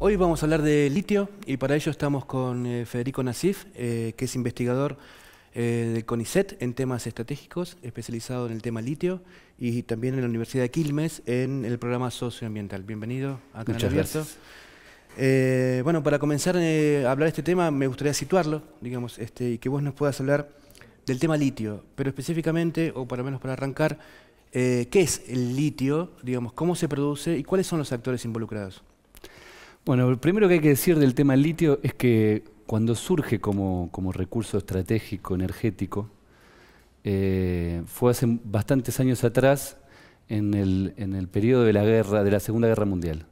Hoy vamos a hablar de litio y para ello estamos con eh, Federico Nasif, eh, que es investigador eh, del CONICET en temas estratégicos, especializado en el tema litio y también en la Universidad de Quilmes en el programa socioambiental. Bienvenido a Canal Abierto. bueno, para comenzar a hablar de este tema, me gustaría situarlo, digamos, este, y que vos nos puedas hablar del tema litio, pero específicamente, o para lo menos para arrancar, ¿qué es el litio? Digamos, ¿cómo se produce y cuáles son los actores involucrados? Bueno, lo primero que hay que decir del tema del litio es que cuando surge como, recurso estratégico energético, eh, fue hace bastantes años atrás, en el, en periodo de la guerra, de la Segunda Guerra Mundial.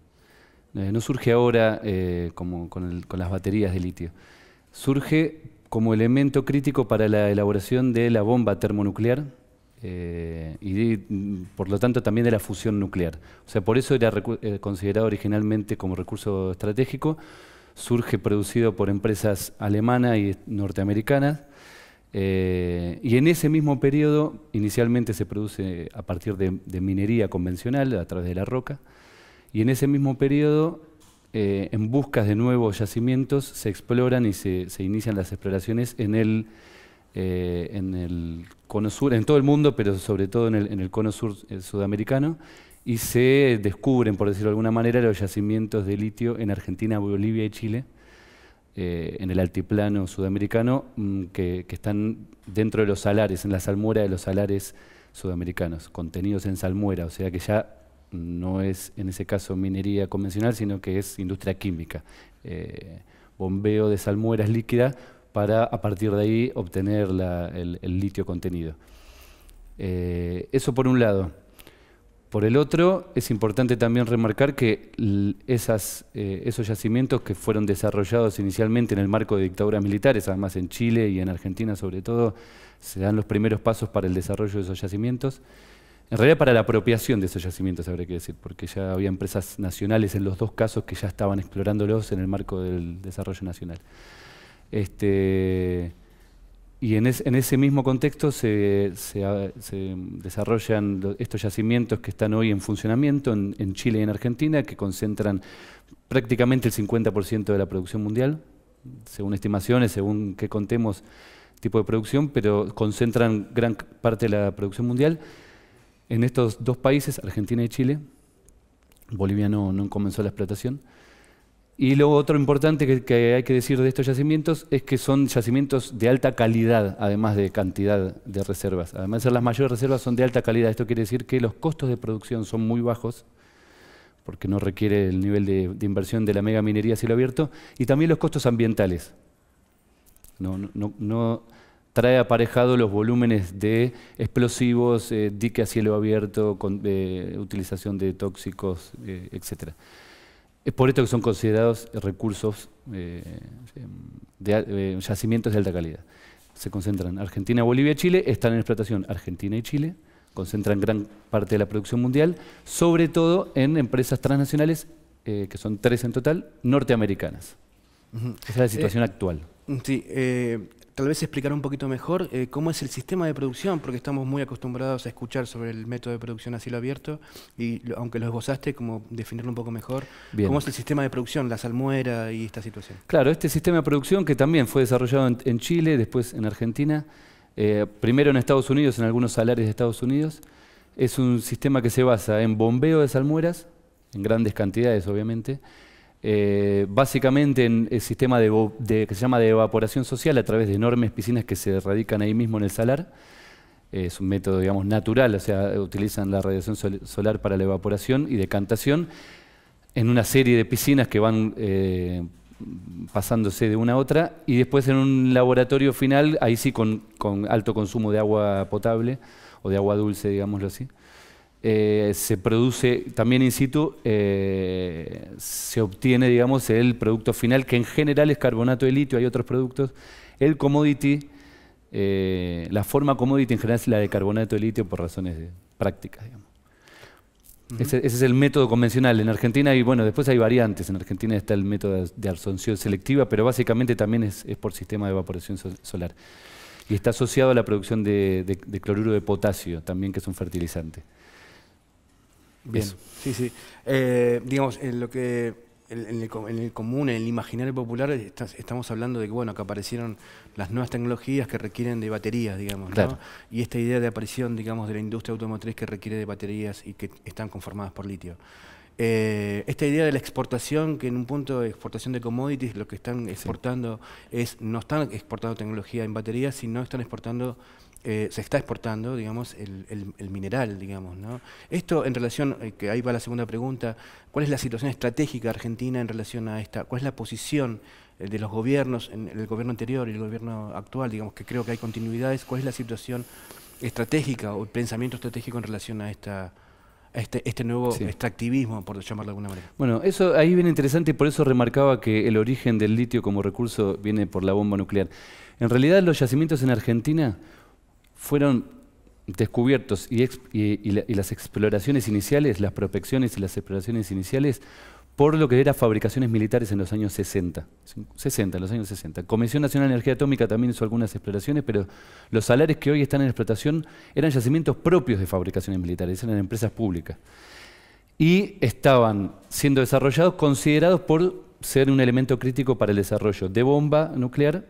Eh, no surge ahora eh, como con las baterías de litio. Surge como elemento crítico para la elaboración de la bomba termonuclear, eh, y mm, por lo tanto también de la fusión nuclear. O sea, por eso era eh, considerado originalmente como recurso estratégico, surge producido por empresas alemanas y norteamericanas, eh, y en ese mismo periodo inicialmente se produce a partir de, minería convencional a través de la roca, y en ese mismo periodo, en busca de nuevos yacimientos, se exploran y se, se inician las exploraciones en el eh, en el cono sur, en todo el mundo, pero sobre todo en el, en el cono sur eh, sudamericano, y se descubren, por decirlo de alguna manera, los yacimientos de litio en Argentina, Bolivia y Chile, eh, en el altiplano sudamericano, mm, que, que, están dentro de los salares, en la salmuera de los salares sudamericanos, contenidos en salmuera, o sea que ya no es en ese caso minería convencional, sino que es industria química. bombeo de salmueras líquidas para a partir de ahí obtener el, litio contenido. Eh, eso por un lado. Por el otro, es importante también remarcar que eh, esos yacimientos que fueron desarrollados inicialmente en el marco de dictaduras militares, además en Chile y en Argentina sobre todo, se dan los primeros pasos para el desarrollo de esos yacimientos. En realidad para la apropiación de esos yacimientos, habría que decir, porque ya había empresas nacionales en los dos casos que ya estaban explorándolos en el marco del desarrollo nacional. Este, y en, ese mismo contexto se, desarrollan estos yacimientos que están hoy en funcionamiento en, Chile y en Argentina, que concentran prácticamente el 50% de la producción mundial, según estimaciones, según qué contemos tipo de producción, pero concentran gran parte de la producción mundial en estos dos países, Argentina y Chile. Bolivia no comenzó la explotación. Y lo otro importante que, hay que decir de estos yacimientos es que son yacimientos de alta calidad, además de cantidad de reservas. Además de ser las mayores reservas, son de alta calidad. Esto quiere decir que los costos de producción son muy bajos, porque no requiere el nivel de, inversión de la mega minería a cielo abierto, y también los costos ambientales. No, no, trae aparejado los volúmenes de explosivos, eh, dique a cielo abierto, con, eh, utilización de tóxicos, eh, etcétera. Es por esto que son considerados recursos eh, eh, de, eh, yacimientos de alta calidad. Se concentran Argentina, Bolivia, y Chile, están en explotación Argentina y Chile, concentran gran parte de la producción mundial, sobre todo en empresas transnacionales, que son tres en total, norteamericanas. Esa es la situación actual. Sí, tal vez explicar un poquito mejor eh, cómo es el sistema de producción, porque estamos muy acostumbrados a escuchar sobre el método de producción a cielo abierto, y aunque lo esbozaste, como definirlo un poco mejor, cómo es el sistema de producción, la salmuera y esta situación. Claro, este sistema de producción que también fue desarrollado en, Chile, después en Argentina, eh, primero en Estados Unidos, en algunos salarios de Estados Unidos, es un sistema que se basa en bombeo de salmueras, en grandes cantidades obviamente, eh, básicamente en el sistema de, que se llama de evaporación social a través de enormes piscinas que se radican ahí mismo en el salar. es un método, digamos, natural, o sea, utilizan la radiación solar para la evaporación y decantación en una serie de piscinas que van eh, pasándose de una a otra y después en un laboratorio final, ahí sí con, con alto consumo de agua potable o de agua dulce, digámoslo así. Eh, se produce también in situ, eh, se obtiene, digamos, el producto final, que en general es carbonato de litio, hay otros productos. El commodity, eh, la forma commodity en general es la de carbonato de litio por razones prácticas, ese, es el método convencional en Argentina y bueno, después hay variantes. En Argentina está el método de absorción selectiva, pero básicamente también es, por sistema de evaporación solar. Y está asociado a la producción de cloruro de potasio, también que es un fertilizante. Bien, sí, sí. Eh, digamos, en lo que en, el, común, en el imaginario popular, estamos hablando de que, bueno, que aparecieron las nuevas tecnologías que requieren de baterías, digamos, Y esta idea de aparición, digamos, de la industria automotriz que requiere de baterías y que están conformadas por litio. Eh, esta idea de la exportación, que en un punto de exportación de commodities, lo que están exportando es, no están exportando tecnología en baterías, sino están exportando eh, se está exportando, digamos, el, mineral, digamos, ¿no? Esto en relación, eh, que ahí va la segunda pregunta, ¿cuál es la situación estratégica argentina en relación a esta? ¿Cuál es la posición eh, de los gobiernos, en el gobierno anterior y el gobierno actual, digamos, que creo que hay continuidades? ¿Cuál es la situación estratégica o el pensamiento estratégico en relación a esta este, este, nuevo extractivismo, por llamarlo de alguna manera. Bueno, eso ahí viene interesante y por eso remarcaba que el origen del litio como recurso viene por la bomba nuclear. En realidad los yacimientos en Argentina fueron descubiertos y, las exploraciones iniciales, las prospecciones y las exploraciones iniciales por lo que era fabricaciones militares en los años 60. 60, en los años 60. Comisión Nacional de Energía Atómica también hizo algunas exploraciones, pero los salares que hoy están en explotación eran yacimientos propios de fabricaciones militares, eran empresas públicas. Y estaban siendo desarrollados, considerados por ser un elemento crítico para el desarrollo de bomba nuclear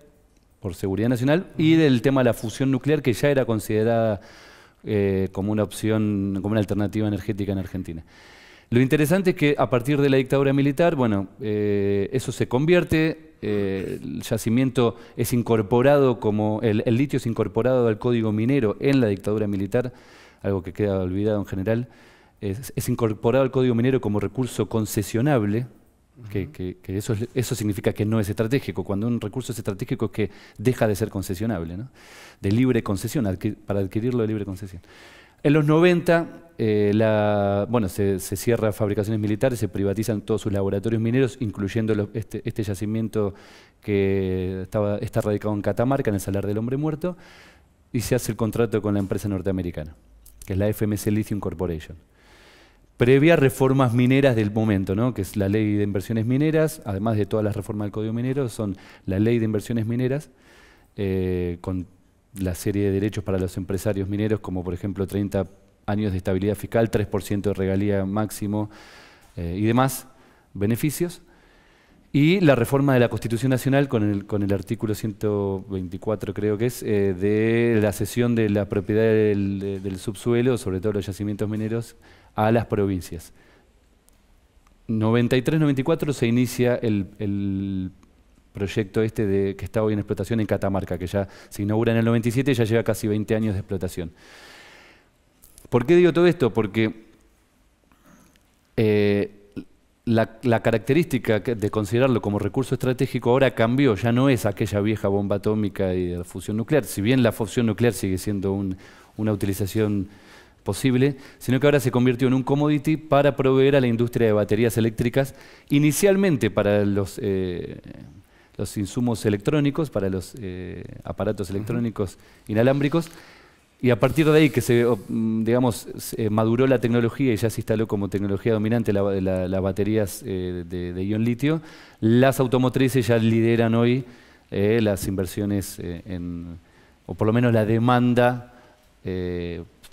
por seguridad nacional, y del tema de la fusión nuclear, que ya era considerada eh, como una opción, como una alternativa energética en Argentina. Lo interesante es que a partir de la dictadura militar, bueno, eh, eso se convierte, eh, el yacimiento es incorporado como, el, litio es incorporado al código minero en la dictadura militar, algo que queda olvidado en general, es incorporado al código minero como recurso concesionable, que, eso, eso significa que no es estratégico. Cuando un recurso es estratégico es que deja de ser concesionable, de libre concesión, para adquirirlo de libre concesión. En los 90, eh, bueno, se, se, cierra fabricaciones militares, se privatizan todos sus laboratorios mineros, incluyendo este, este, yacimiento que estaba, está radicado en Catamarca, en el Salar del Hombre Muerto, y se hace el contrato con la empresa norteamericana, que es la FMC Lithium Corporation previa reformas mineras del momento, ¿no? que es la ley de inversiones mineras, además de todas las reformas del Código Minero, son la ley de inversiones mineras, eh, con la serie de derechos para los empresarios mineros, como por ejemplo 30 años de estabilidad fiscal, 3% de regalía máximo eh, y demás beneficios. Y la reforma de la Constitución Nacional con el, con el artículo 124, creo que es, eh, de la cesión de la propiedad del subsuelo, sobre todo los yacimientos mineros, a las provincias. 93-94 se inicia el, proyecto este de, que está hoy en explotación en Catamarca, que ya se inaugura en el 97 y ya lleva casi 20 años de explotación. ¿Por qué digo todo esto? Porque eh, la, característica de considerarlo como recurso estratégico ahora cambió, ya no es aquella vieja bomba atómica y la fusión nuclear, si bien la fusión nuclear sigue siendo una utilización posible, sino que ahora se convirtió en un commodity para proveer a la industria de baterías eléctricas, inicialmente para los, eh, los insumos electrónicos, para los eh, aparatos electrónicos inalámbricos, y a partir de ahí que se, mm, digamos, eh, maduró la tecnología y ya se instaló como tecnología dominante las baterías de, ion litio, las automotrices ya lideran hoy las inversiones en, o por lo menos la demanda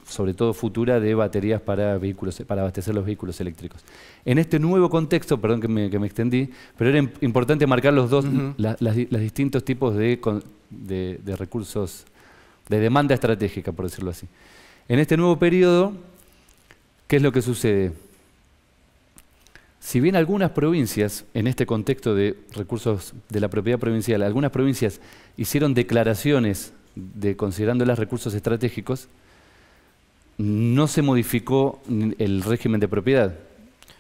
sobre todo futura, de baterías para, vehículos, para abastecer los vehículos eléctricos. En este nuevo contexto, perdón que me, extendí, pero era importante marcar los dos, los las, distintos tipos de, recursos, de demanda estratégica, por decirlo así. En este nuevo periodo, ¿qué es lo que sucede? Si bien algunas provincias, en este contexto de recursos de la propiedad provincial, algunas provincias hicieron declaraciones de, considerando los recursos estratégicos, no se modificó el régimen de propiedad.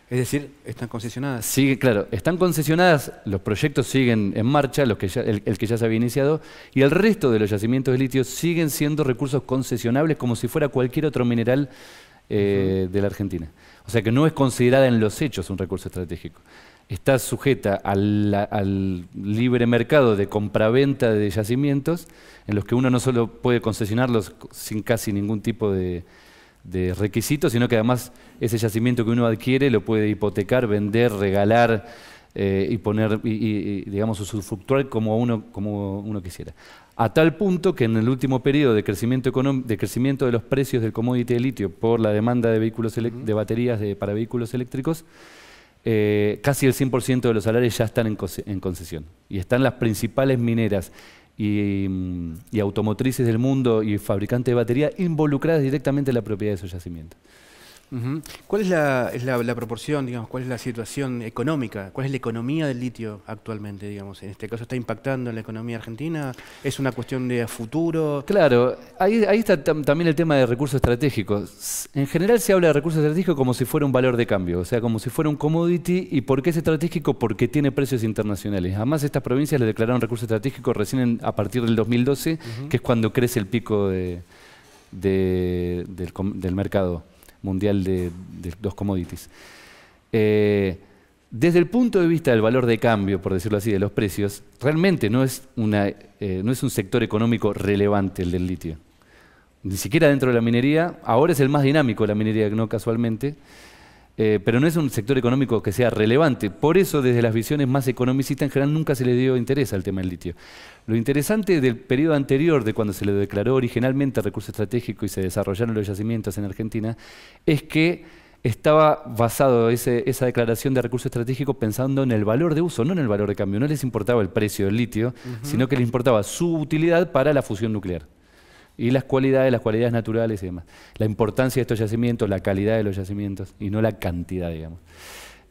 Es decir, están concesionadas. Sí, claro, están concesionadas, los proyectos siguen en marcha, los que el, que ya se había iniciado, y el resto de los yacimientos de litio siguen siendo recursos concesionables como si fuera cualquier otro mineral eh, de la Argentina. O sea que no es considerada en los hechos un recurso estratégico. Está sujeta al, al libre mercado de compraventa de yacimientos, en los que uno no solo puede concesionarlos sin casi ningún tipo de, de requisitos, sino que además ese yacimiento que uno adquiere lo puede hipotecar, vender, regalar eh, y poner, y, digamos, usufructuar como uno, como uno quisiera. A tal punto que en el último periodo de crecimiento, de crecimiento de los precios del commodity de litio por la demanda de, vehículos de baterías de, para vehículos eléctricos, eh, casi el 100% de los salarios ya están en, en concesión y están las principales mineras Mm, y, automotrices del mundo y fabricantes de batería involucradas directamente en la propiedad de esos yacimientos. ¿Cuál es, la, proporción, digamos, cuál es la situación económica, cuál es la economía del litio actualmente, digamos? En este caso, ¿está impactando en la economía argentina? ¿Es una cuestión de futuro? Claro, ahí, está también el tema de recursos estratégicos. En general se habla de recursos estratégicos como si fuera un valor de cambio, o sea, como si fuera un commodity. ¿Y por qué es estratégico? Porque tiene precios internacionales. Además, estas provincias le declararon recursos estratégicos recién a partir del 2012, que es cuando crece el pico de, del mercado mundial de, de los commodities. Eh, desde el punto de vista del valor de cambio, por decirlo así, de los precios, realmente no es, una, eh, no es un sector económico relevante el del litio. Ni siquiera dentro de la minería, ahora es el más dinámico la minería, no casualmente. Eh, pero no es un sector económico que sea relevante. Por eso, desde las visiones más economicistas, en general nunca se le dio interés al tema del litio. Lo interesante del periodo anterior, de cuando se le declaró originalmente recurso estratégico y se desarrollaron los yacimientos en Argentina, es que estaba basado esa declaración de recurso estratégico pensando en el valor de uso, no en el valor de cambio. No les importaba el precio del litio, sino que les importaba su utilidad para la fusión nuclear y las cualidades, las cualidades naturales y demás. La importancia de estos yacimientos, la calidad de los yacimientos y no la cantidad, digamos.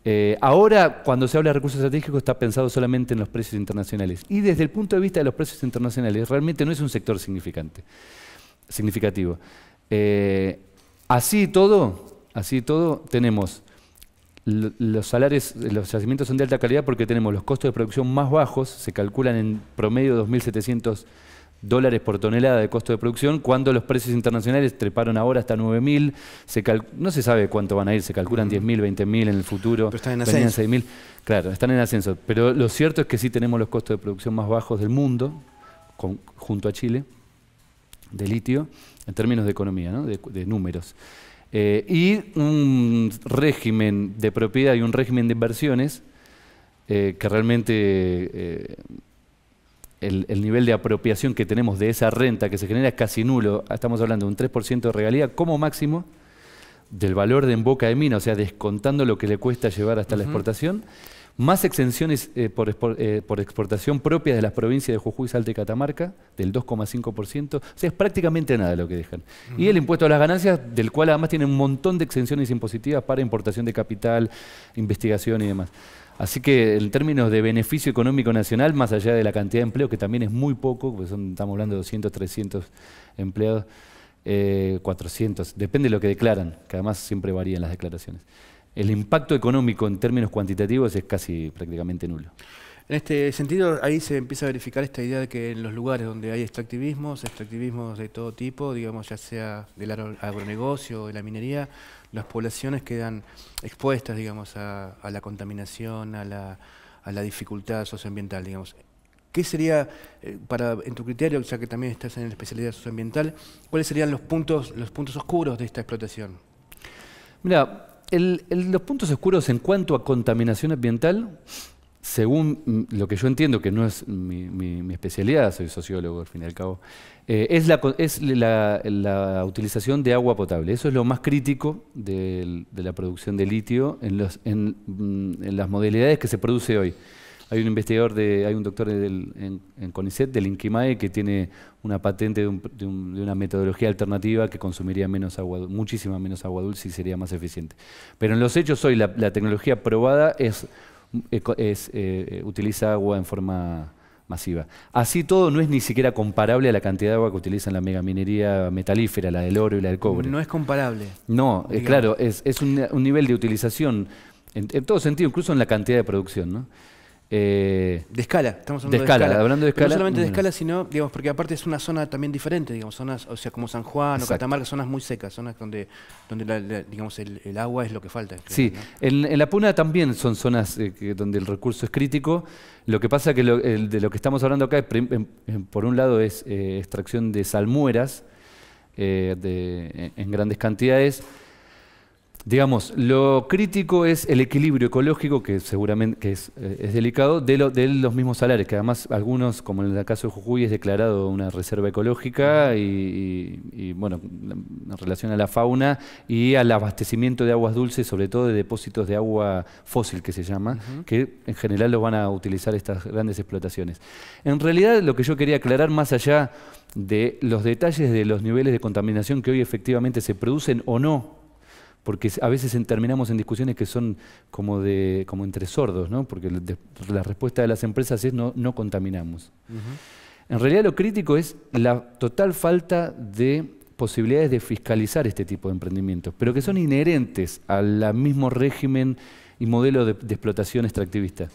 Eh, ahora, cuando se habla de recursos estratégicos, está pensado solamente en los precios internacionales. Y desde el punto de vista de los precios internacionales, realmente no es un sector significante, significativo. Eh, así todo, así todo, tenemos los salarios, los yacimientos son de alta calidad porque tenemos los costos de producción más bajos, se calculan en promedio 2.700 dólares por tonelada de costo de producción, cuando los precios internacionales treparon ahora hasta 9.000, no se sabe cuánto van a ir, se calculan 10.000, 20.000 en el futuro, Pero están en ascenso. Claro, están en ascenso. Pero lo cierto es que sí tenemos los costos de producción más bajos del mundo, junto a Chile, de litio, en términos de economía, de, números. Eh, y un régimen de propiedad y un régimen de inversiones eh, que realmente eh, el, nivel de apropiación que tenemos de esa renta que se genera es casi nulo. Ah, estamos hablando de un 3% de regalía como máximo del valor de en boca de mina, o sea, descontando lo que le cuesta llevar hasta la exportación, más exenciones eh, eh, por, exportación propias de las provincias de Jujuy, Salta y Catamarca, del 2,5%, o sea, es prácticamente nada lo que dejan. Y el impuesto a las ganancias, del cual además tienen un montón de exenciones impositivas para importación de capital, investigación y demás. Así que en términos de beneficio económico nacional, más allá de la cantidad de empleo, que también es muy poco, pues estamos hablando de 200, 300 empleados, 400, eh, depende de lo que declaran, que además siempre varían las declaraciones. El impacto económico en términos cuantitativos es casi prácticamente nulo. En este sentido, ahí se empieza a verificar esta idea de que en los lugares donde hay extractivismos, extractivismos de todo tipo, digamos ya sea del agronegocio o de la minería, las poblaciones quedan expuestas, digamos, a, la contaminación, a la, dificultad socioambiental, digamos. ¿Qué sería, eh, para, en tu criterio, ya que también estás en la especialidad socioambiental, cuáles serían los puntos, los puntos oscuros de esta explotación? Mira, los puntos oscuros en cuanto a contaminación ambiental según mm, lo que yo entiendo, que no es mi, especialidad, soy sociólogo al fin y al cabo, eh, es, la, es la, utilización de agua potable. Eso es lo más crítico de, la producción de litio en, los, mm, en, las modalidades que se produce hoy. Hay un investigador, de, hay un doctor en, CONICET del INQUIMAE que tiene una patente de, una metodología alternativa que consumiría menos agua, muchísima menos agua dulce y sería más eficiente. Pero en los hechos hoy la, la tecnología probada es es, eh, eh, utiliza agua en forma masiva. Así todo no es ni siquiera comparable a la cantidad de agua que utilizan la megaminería metalífera, la del oro y la del cobre. No es comparable. No, eh, claro, es, un, nivel de utilización en, en, todo sentido, incluso en la cantidad de producción. ¿no? Eh, de escala, estamos hablando de escala, no solamente de mm. escala, sino, digamos, porque aparte es una zona también diferente, digamos, zonas, o sea, como San Juan o Catamarca, zonas muy secas, zonas donde, donde digamos, el, agua es lo que falta. sí, en, La Puna también son zonas eh, donde el recurso es crítico. Lo que pasa es que lo, de lo que estamos hablando acá, por un lado, es eh, extracción de salmueras en grandes cantidades digamos, lo crítico es el equilibrio ecológico, que seguramente que es, eh, delicado, de, de, los mismos salarios, que además algunos, como en el caso de Jujuy, es declarado una reserva ecológica y, bueno, en relación a la fauna y al abastecimiento de aguas dulces, sobre todo de depósitos de agua fósil, que se llama, que en general lo van a utilizar estas grandes explotaciones. En realidad, lo que yo quería aclarar más allá de los detalles de los niveles de contaminación que hoy efectivamente se producen o no porque a veces terminamos en discusiones que son como, de, como entre sordos, ¿no? porque la respuesta de las empresas es no, contaminamos. En realidad lo crítico es la total falta de posibilidades de fiscalizar este tipo de emprendimientos, pero que son inherentes al mismo régimen y modelo de, explotación extractivista.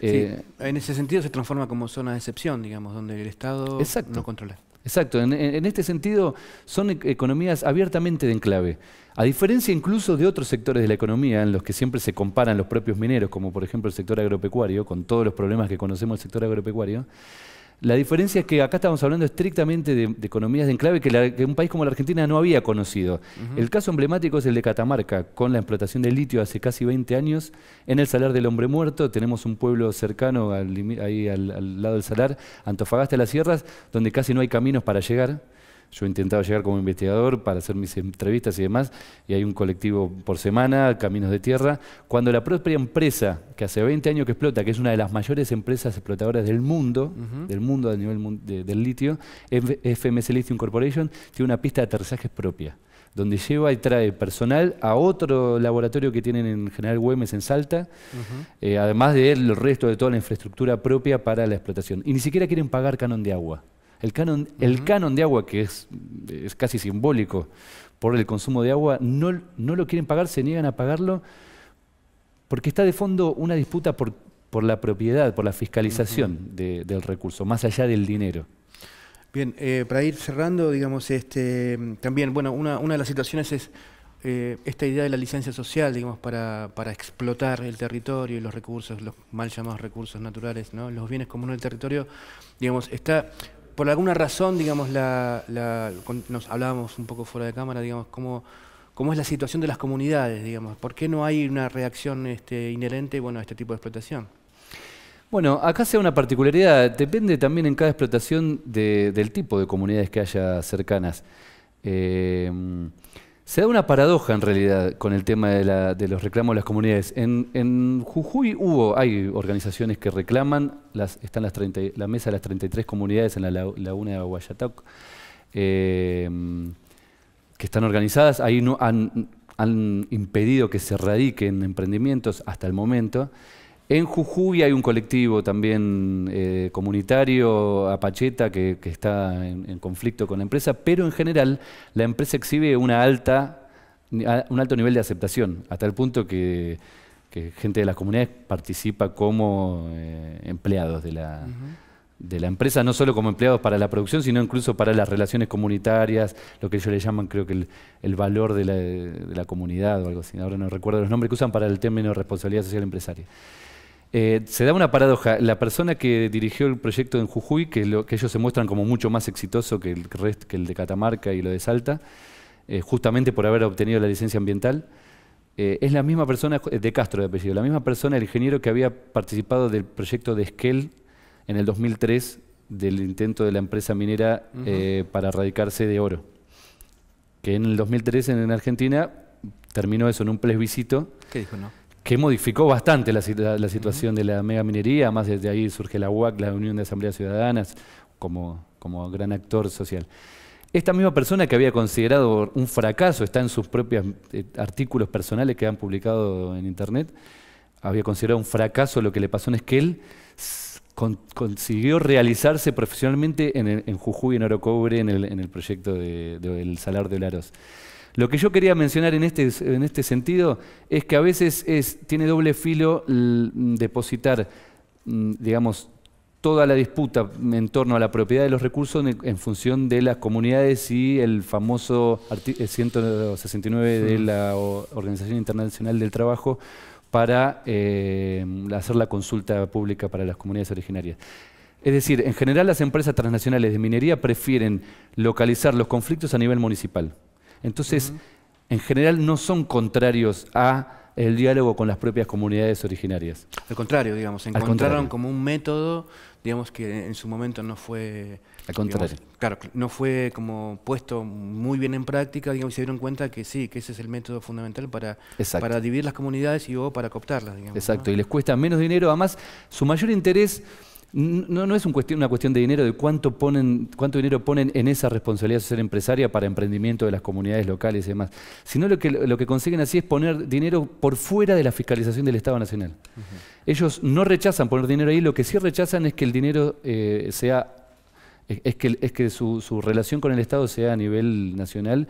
Eh, en ese sentido se transforma como zona de excepción, digamos, donde el Estado no controla. Exacto, en, este sentido son e-, economías abiertamente de enclave. A diferencia incluso de otros sectores de la economía en los que siempre se comparan los propios mineros, como por ejemplo el sector agropecuario, con todos los problemas que conocemos del sector agropecuario, la diferencia es que acá estamos hablando estrictamente de, economías de enclave que, un país como la Argentina no había conocido. El caso emblemático es el de Catamarca, con la explotación de litio hace casi 20 años. En el Salar del Hombre Muerto tenemos un pueblo cercano, al, ahí al lado del Salar, Antofagasta de las Sierras, donde casi no hay caminos para llegar yo he intentado llegar como investigador para hacer mis entrevistas y demás, y hay un colectivo por semana, Caminos de Tierra, cuando la propia empresa, que hace 20 años que explota, que es una de las mayores empresas explotadoras del mundo, del mundo a nivel del litio, FMS Lithium Corporation, tiene una pista de aterrizajes propia donde lleva y trae personal a otro laboratorio que tienen en General Güemes en Salta, eh, además de resto de toda la infraestructura propia para la explotación. Y ni siquiera quieren pagar canon de agua. El canon, el canon de agua, que es, es, casi simbólico por el consumo de agua, no, no lo quieren pagar, se niegan a pagarlo, porque está de fondo una disputa por, por la propiedad, por la fiscalización del recurso, más allá del dinero. Bien, eh, para ir cerrando, digamos, este, también, bueno, una, de las situaciones es eh, esta idea de la licencia social, digamos, para, para, explotar el territorio y los recursos, los mal llamados recursos naturales, ¿no? los bienes comunes del territorio, digamos, está por alguna razón, digamos, nos hablábamos un poco fuera de cámara, digamos, cómo, es la situación de las comunidades, digamos, por qué no hay una reacción este, inherente bueno, a este tipo de explotación. Bueno, acá sea una particularidad, depende también en cada explotación del tipo de comunidades que haya cercanas. Eh, se da una paradoja en realidad con el tema de, los reclamos de las comunidades. En, Jujuy hubo, hay organizaciones que reclaman, las, están las la mesa de las 33 comunidades en la laguna de Aguayatac eh, que están organizadas, ahí han, han impedido que se radiquen emprendimientos hasta el momento. En Jujuy hay un colectivo también eh, comunitario, Apacheta, que, está en, conflicto con la empresa, pero en general la empresa exhibe una alta, un alto nivel de aceptación, hasta el punto que, gente de las comunidades participa como eh, empleados de la, empresa, no solo como empleados para la producción, sino incluso para las relaciones comunitarias, lo que ellos le llaman creo que el, valor de la, de la comunidad o algo así, ahora no recuerdo los nombres que usan para el término responsabilidad social empresaria. Eh, se da una paradoja. La persona que dirigió el proyecto en Jujuy, que, lo, que ellos se muestran como mucho más exitoso que el, de Catamarca y lo de Salta, eh, justamente por haber obtenido la licencia ambiental, eh, es la misma persona, de Castro de apellido, la misma persona, el ingeniero que había participado del proyecto de Esquel en el 2003, del intento de la empresa minera para radicarse de oro. Que en el 2003 en Argentina terminó eso en un plebiscito. ¿Qué dijo, no? que modificó bastante la, situación de la mega minería, además desde ahí surge la UAC, la Unión de Asambleas Ciudadanas, como, gran actor social. Esta misma persona que había considerado un fracaso, está en sus propios eh, artículos personales que han publicado en Internet, había considerado un fracaso lo que le pasó, es que él consiguió realizarse profesionalmente en, Jujuy, en Oro Cobre, en el, en el proyecto del Salar de Olaros. Lo que yo quería mencionar en este, este sentido es que a veces tiene doble filo mm, depositar, mm, digamos, toda la disputa en torno a la propiedad de los recursos en, función de las comunidades y el famoso artículo eh, 169 de la Organización Internacional del Trabajo para eh, hacer la consulta pública para las comunidades originarias. Es decir, en general las empresas transnacionales de minería prefieren localizar los conflictos a nivel municipal. Entonces, en general no son contrarios a el diálogo con las propias comunidades originarias. Al contrario, digamos, encontraron como un método, digamos que en su momento no fue al contrario. claro, no fue como puesto muy bien en práctica, digamos, se dieron cuenta que sí, que ese es el método fundamental para, para dividir las comunidades y o para cooptarlas, digamos. Exacto, y les cuesta menos dinero, además su mayor interés no, no es una cuestión de dinero, de cuánto, cuánto dinero ponen en esa responsabilidad ser empresaria para emprendimiento de las comunidades locales y demás, sino lo que, lo que consiguen así es poner dinero por fuera de la fiscalización del Estado Nacional. Ellos no rechazan poner dinero ahí, lo que sí rechazan es que el dinero eh, sea es que, es que su, relación con el Estado sea a nivel nacional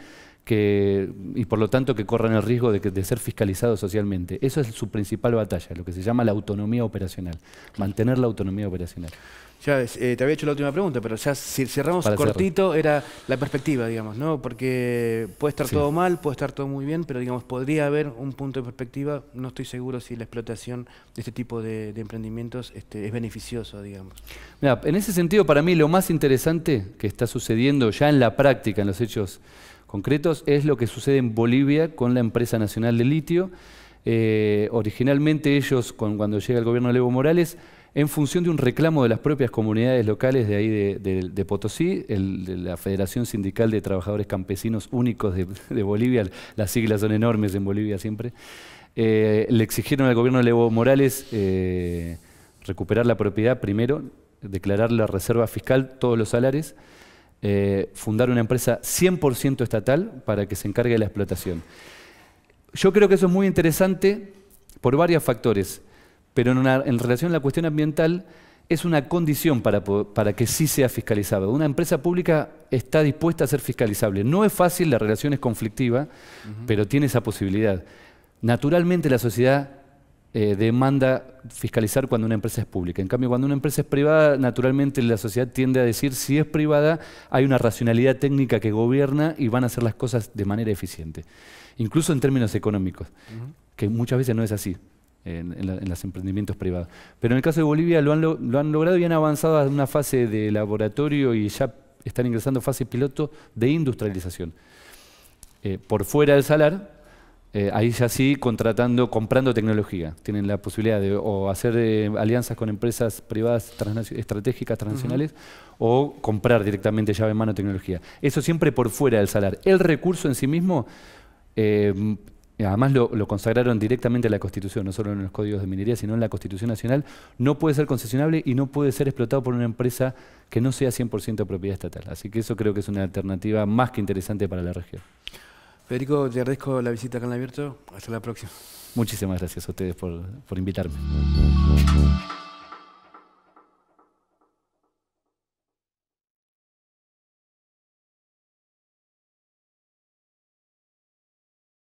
que, y por lo tanto que corran el riesgo de, ser fiscalizados socialmente. Eso es su principal batalla, lo que se llama la autonomía operacional, mantener la autonomía operacional. Ya, eh, te había hecho la última pregunta, pero ya si cerramos cortito, era la perspectiva, digamos, ¿no? Porque puede estar todo mal, puede estar todo muy bien, pero digamos, podría haber un punto de perspectiva. No estoy seguro si la explotación de este tipo de, emprendimientos este, es beneficioso, digamos. Mira, en ese sentido, para mí lo más interesante que está sucediendo ya en la práctica, en los hechos concretos es lo que sucede en Bolivia con la empresa nacional de litio. Eh, originalmente ellos, cuando llega el gobierno de Evo Morales, en función de un reclamo de las propias comunidades locales de ahí de, Potosí, de la Federación Sindical de Trabajadores Campesinos Únicos de, Bolivia, las siglas son enormes en Bolivia siempre, eh, le exigieron al gobierno de Evo Morales eh, recuperar la propiedad primero, declarar la reserva fiscal, todos los salarios, eh, fundar una empresa 100% estatal para que se encargue de la explotación. Yo creo que eso es muy interesante por varios factores, pero en, relación a la cuestión ambiental es una condición para, que sí sea fiscalizable. Una empresa pública está dispuesta a ser fiscalizable. No es fácil, la relación es conflictiva, pero tiene esa posibilidad. Naturalmente la sociedad eh, demanda fiscalizar cuando una empresa es pública. En cambio, cuando una empresa es privada, naturalmente la sociedad tiende a decir, si es privada, hay una racionalidad técnica que gobierna y van a hacer las cosas de manera eficiente, incluso en términos económicos, que muchas veces no es así. En, los emprendimientos privados. Pero en el caso de Bolivia lo han, logrado y han avanzado a una fase de laboratorio y ya están ingresando a fase piloto de industrialización. Eh, por fuera del salar, eh, ahí ya sí contratando, comprando tecnología. Tienen la posibilidad de o hacer eh, alianzas con empresas privadas estratégicas transnacionales o comprar directamente llave en mano tecnología. Eso siempre por fuera del salario. El recurso en sí mismo, eh, además lo, lo, consagraron directamente a la Constitución, no solo en los códigos de minería, sino en la Constitución Nacional, no puede ser concesionable y no puede ser explotado por una empresa que no sea 100% propiedad estatal. Así que eso creo que es una alternativa más que interesante para la región. Federico, te agradezco la visita acá en abierto. Hasta la próxima. Muchísimas gracias a ustedes por, por invitarme.